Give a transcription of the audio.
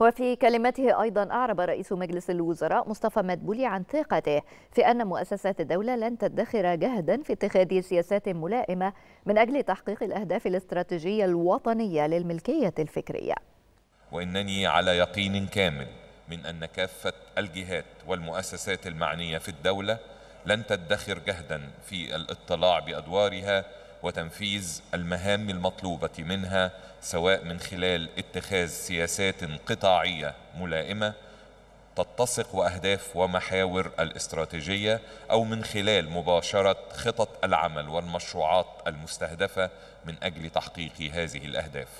وفي كلمته أيضا أعرب رئيس مجلس الوزراء مصطفى مدبولي عن ثقته في أن مؤسسات الدولة لن تدخر جهدا في اتخاذ سياسات ملائمة من أجل تحقيق الأهداف الاستراتيجية الوطنية للملكية الفكرية وإنني على يقين كامل من أن كافة الجهات والمؤسسات المعنية في الدولة لن تدخر جهدا في الاطلاع بأدوارها وتنفيذ المهام المطلوبة منها سواء من خلال اتخاذ سياسات قطاعية ملائمة تتسق واهداف ومحاور الاستراتيجيه او من خلال مباشره خطط العمل والمشروعات المستهدفه من اجل تحقيق هذه الاهداف